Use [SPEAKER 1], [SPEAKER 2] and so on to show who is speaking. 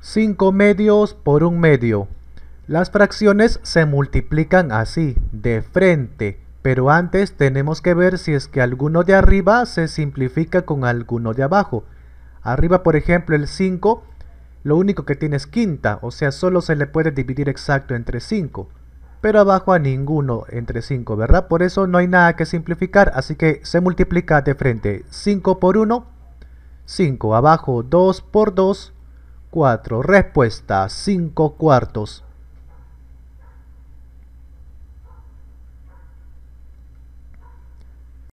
[SPEAKER 1] 5 medios por un medio. Las fracciones se multiplican así, de frente, pero antes tenemos que ver si es que alguno de arriba se simplifica con alguno de abajo. Arriba, por ejemplo, el 5, lo único que tiene es quinta, o sea, solo se le puede dividir exacto entre 5. Pero abajo a ninguno entre 5, ¿verdad? Por eso no hay nada que simplificar, así que se multiplica de frente. 5 por 1, 5. Abajo 2 por 2, 4. Respuesta 5 cuartos.